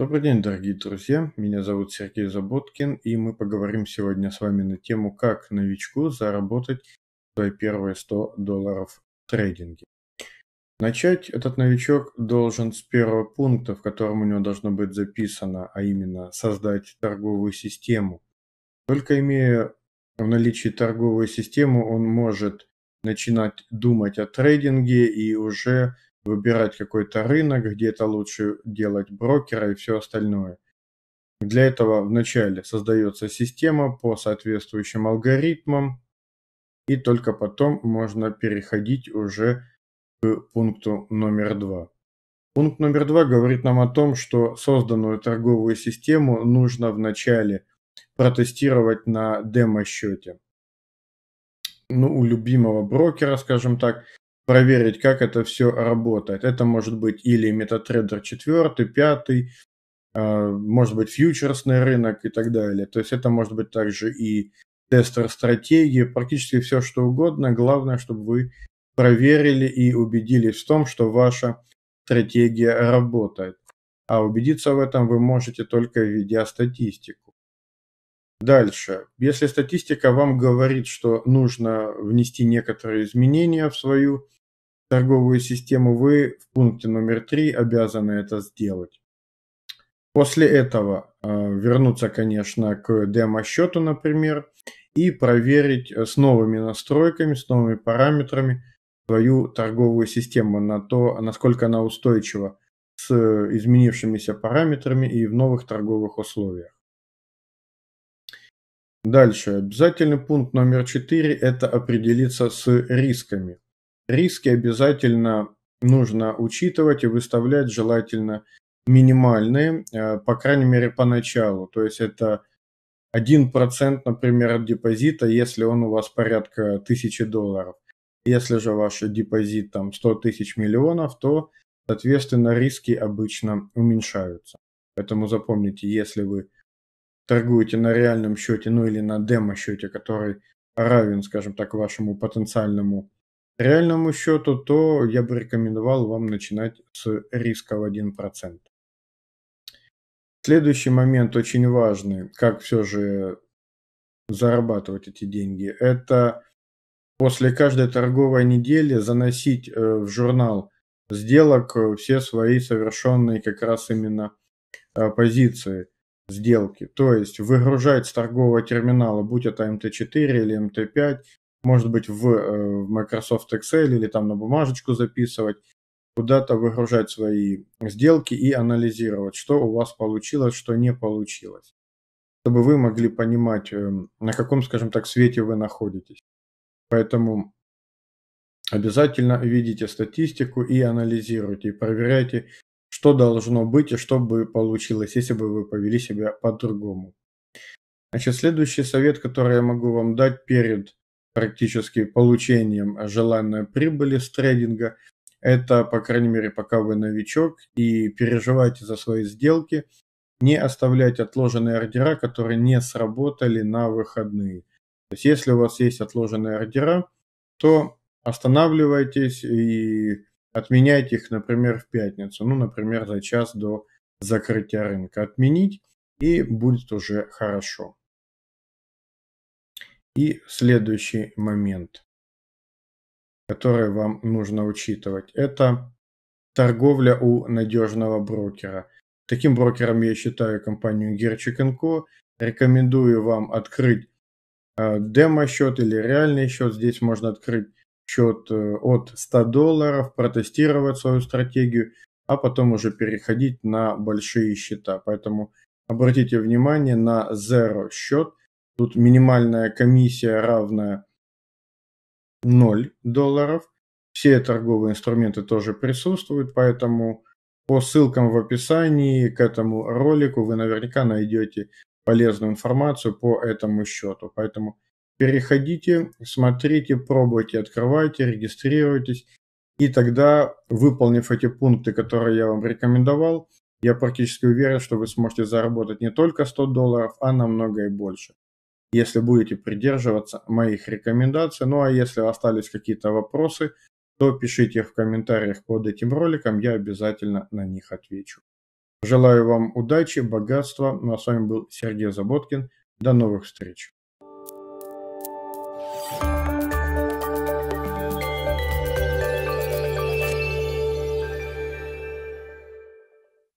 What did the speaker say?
Добрый день, дорогие друзья. Меня зовут Сергей Заботкин, и мы поговорим сегодня с вами на тему, как новичку заработать свои первые 100 долларов в трейдинге. Начать этот новичок должен с первого пункта, в котором у него должно быть записано, а именно создать торговую систему. Только имея в наличии торговую систему, он может начинать думать о трейдинге и уже выбирать какой-то рынок, где это лучше делать брокера и все остальное. Для этого вначале создается система по соответствующим алгоритмам, и только потом можно переходить уже к пункту номер два. Пункт номер два говорит нам о том, что созданную торговую систему нужно вначале протестировать на демо-счете. Ну, у любимого брокера, скажем так, проверить, как это все работает. Это может быть или MetaTrader 4, 5, а, может быть фьючерсный рынок и так далее. То есть это может быть также и тестер стратегии, практически все что угодно. Главное, чтобы вы проверили и убедились в том, что ваша стратегия работает. А убедиться в этом вы можете только введя статистику. Дальше. Если статистика вам говорит, что нужно внести некоторые изменения в свою торговую систему, вы в пункте номер 3 обязаны это сделать. После этого э, вернуться, конечно, к демо-счету, например, и проверить э, с новыми настройками, с новыми параметрами свою торговую систему на то, насколько она устойчива с изменившимися параметрами и в новых торговых условиях. Дальше. Обязательный пункт номер 4 – это определиться с рисками. Риски обязательно нужно учитывать и выставлять желательно минимальные, э, по крайней мере, поначалу. То есть это 1%, например, от депозита, если он у вас порядка 1000 долларов. Если же ваш депозит там 100 тысяч миллионов, то, соответственно, риски обычно уменьшаются. Поэтому запомните, если вы торгуете на реальном счете, ну или на демо-счете, который равен, скажем так, вашему потенциальному реальному счету, то я бы рекомендовал вам начинать с риска в 1%. Следующий момент очень важный, как все же зарабатывать эти деньги, это после каждой торговой недели заносить э, в журнал сделок э, все свои совершенные как раз именно э, позиции сделки. То есть выгружать с торгового терминала, будь это МТ4 или МТ5, может быть, в, э, в Microsoft Excel или там на бумажечку записывать, куда-то выгружать свои сделки и анализировать, что у вас получилось, что не получилось, чтобы вы могли понимать, эм, на каком, скажем так, свете вы находитесь. Поэтому обязательно видите статистику и анализируйте, и проверяйте, что должно быть и что бы получилось, если бы вы повели себя по-другому. Значит, следующий совет, который я могу вам дать перед практически получением желанной прибыли с трейдинга. Это, по крайней мере, пока вы новичок и переживайте за свои сделки. Не оставляйте отложенные ордера, которые не сработали на выходные. То есть, если у вас есть отложенные ордера, то останавливайтесь и отменяйте их, например, в пятницу, ну, например, за час до закрытия рынка. Отменить и будет уже хорошо. И следующий момент, который вам нужно учитывать, это торговля у надежного брокера. Таким брокером я считаю компанию Герчик Co. Рекомендую вам открыть э, демо-счет или реальный счет. Здесь можно открыть счет э, от 100 долларов, протестировать свою стратегию, а потом уже переходить на большие счета. Поэтому обратите внимание на Zero счет. Тут минимальная комиссия равна 0 долларов. Все торговые инструменты тоже присутствуют, поэтому по ссылкам в описании к этому ролику вы наверняка найдете полезную информацию по этому счету. Поэтому переходите, смотрите, пробуйте, открывайте, регистрируйтесь. И тогда, выполнив эти пункты, которые я вам рекомендовал, я практически уверен, что вы сможете заработать не только 100 долларов, а намного и больше если будете придерживаться моих рекомендаций. Ну а если остались какие-то вопросы, то пишите их в комментариях под этим роликом, я обязательно на них отвечу. Желаю вам удачи, богатства. Ну а с вами был Сергей Заботкин. До новых встреч. Thank you